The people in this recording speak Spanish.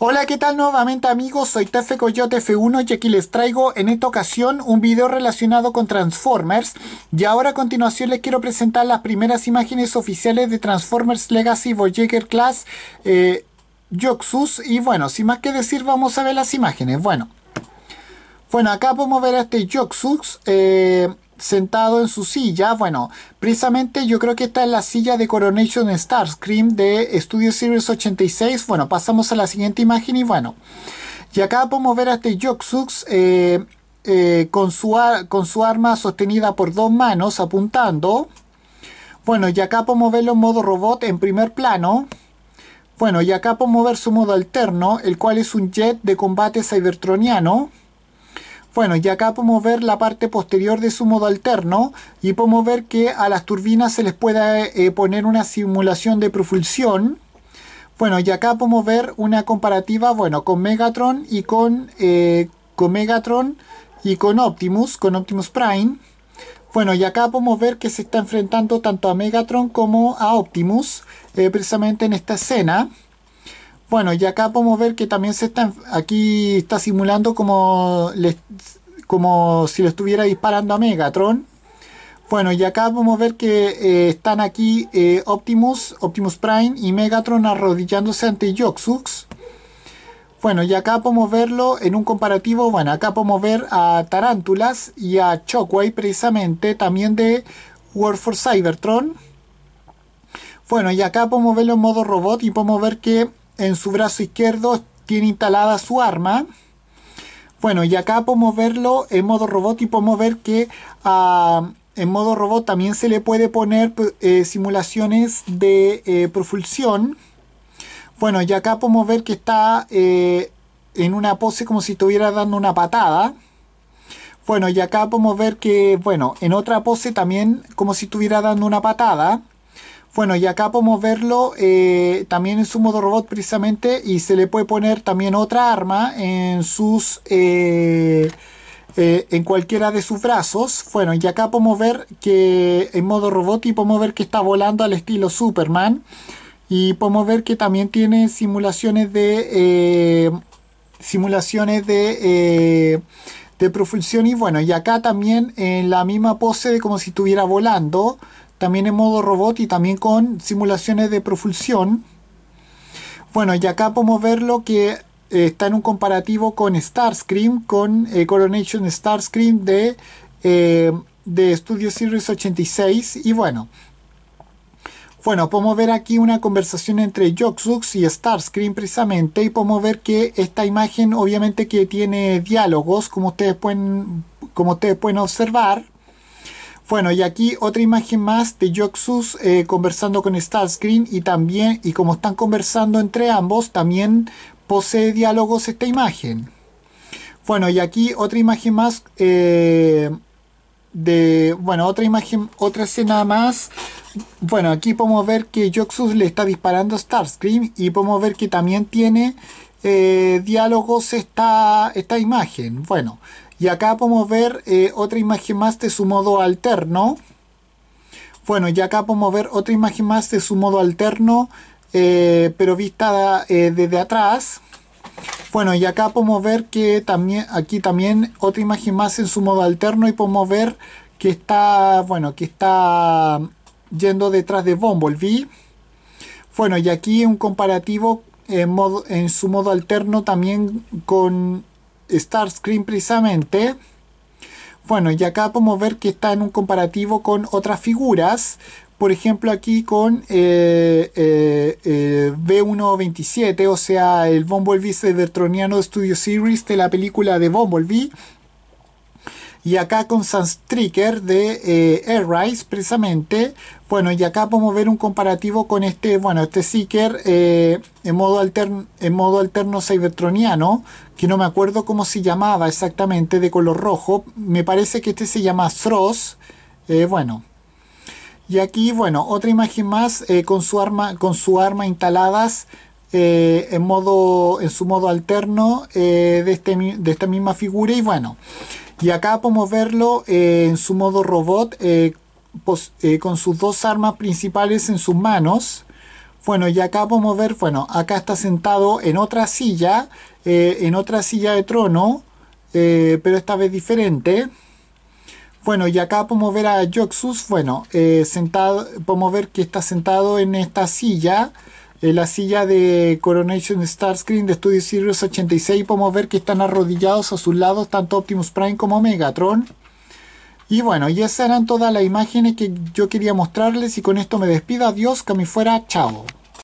Hola, ¿qué tal nuevamente amigos? Soy Tefe Coyote F1 y aquí les traigo en esta ocasión un video relacionado con Transformers y ahora a continuación les quiero presentar las primeras imágenes oficiales de Transformers Legacy Voyager Class eh, y bueno, sin más que decir vamos a ver las imágenes, bueno. Bueno, acá podemos ver a este Yoxus, eh, sentado en su silla. Bueno, precisamente yo creo que está en la silla de Coronation Starscream de Studio Series 86. Bueno, pasamos a la siguiente imagen y bueno. Y acá podemos ver a este Joksuks eh, eh, con, su con su arma sostenida por dos manos apuntando. Bueno, y acá podemos verlo en modo robot en primer plano. Bueno, y acá podemos ver su modo alterno, el cual es un jet de combate cybertroniano. Bueno, y acá podemos ver la parte posterior de su modo alterno y podemos ver que a las turbinas se les puede eh, poner una simulación de propulsión. Bueno, y acá podemos ver una comparativa, bueno, con Megatron y con, eh, con Megatron y con Optimus, con Optimus Prime. Bueno, y acá podemos ver que se está enfrentando tanto a Megatron como a Optimus, eh, precisamente en esta escena. Bueno, y acá podemos ver que también se está aquí está simulando como, como si le estuviera disparando a Megatron. Bueno, y acá podemos ver que eh, están aquí eh, Optimus, Optimus Prime y Megatron arrodillándose ante Yoxux. Bueno, y acá podemos verlo en un comparativo. Bueno, acá podemos ver a Tarántulas y a Shockwave precisamente, también de War for Cybertron. Bueno, y acá podemos verlo en modo robot y podemos ver que en su brazo izquierdo tiene instalada su arma. Bueno, y acá podemos verlo en modo robot y podemos ver que ah, en modo robot también se le puede poner pues, eh, simulaciones de eh, profusión. Bueno, y acá podemos ver que está eh, en una pose como si estuviera dando una patada. Bueno, y acá podemos ver que, bueno, en otra pose también como si estuviera dando una patada. Bueno, y acá podemos verlo eh, también en su modo robot precisamente y se le puede poner también otra arma en sus... Eh, eh, en cualquiera de sus brazos. Bueno, y acá podemos ver que en modo robot y podemos ver que está volando al estilo Superman. Y podemos ver que también tiene simulaciones de... simulaciones de de y bueno, y acá también en la misma pose de como si estuviera volando, también en modo robot y también con simulaciones de propulsión. Bueno, y acá podemos ver lo que eh, está en un comparativo con Starscream, con eh, Coronation Starscream de, eh, de Studio Series 86. Y bueno, bueno, podemos ver aquí una conversación entre Joxux y Starscream precisamente y podemos ver que esta imagen obviamente que tiene diálogos como ustedes pueden, como ustedes pueden observar. Bueno, y aquí otra imagen más de Joxus eh, conversando con Starscream y también, y como están conversando entre ambos, también posee diálogos esta imagen. Bueno, y aquí otra imagen más eh, de, bueno, otra imagen, otra escena más. Bueno, aquí podemos ver que Joxus le está disparando a Starscream y podemos ver que también tiene eh, diálogos esta, esta imagen. Bueno, y acá podemos ver eh, otra imagen más de su modo alterno. Bueno, y acá podemos ver otra imagen más de su modo alterno, eh, pero vista eh, desde atrás. Bueno, y acá podemos ver que también, aquí también otra imagen más en su modo alterno y podemos ver que está, bueno, que está yendo detrás de Bumblebee. Bueno, y aquí un comparativo en, modo, en su modo alterno también con Starscreen precisamente. Bueno, y acá podemos ver que está en un comparativo con otras figuras. Por ejemplo, aquí con eh, eh, eh, B127, o sea, el Bumblebee Cybertroniano Studio Series de la película de Bumblebee. Y acá con Sunstreaker de eh, Airrise, precisamente, bueno, y acá podemos ver un comparativo con este, bueno, este Seeker eh, en, modo alterno, en modo alterno cybertroniano, que no me acuerdo cómo se llamaba exactamente, de color rojo. Me parece que este se llama Thross. Eh, bueno, y aquí, bueno, otra imagen más con su arma, con su arma instaladas en modo, en su modo alterno de, este, de esta misma figura y bueno. Y acá podemos verlo eh, en su modo robot eh, eh, con sus dos armas principales en sus manos. Bueno, y acá podemos ver, bueno, acá está sentado en otra silla, en otra silla de trono, pero esta vez diferente. Bueno, y acá podemos ver a Joxus, bueno, sentado, podemos ver que está sentado en esta silla, en la silla de Coronation Starscreen de Studio Series 86 podemos ver que están arrodillados a sus lados tanto Optimus Prime como Megatron. Y bueno, y esas eran todas las imágenes que yo quería mostrarles y con esto me despido, adiós, que fuera, chao.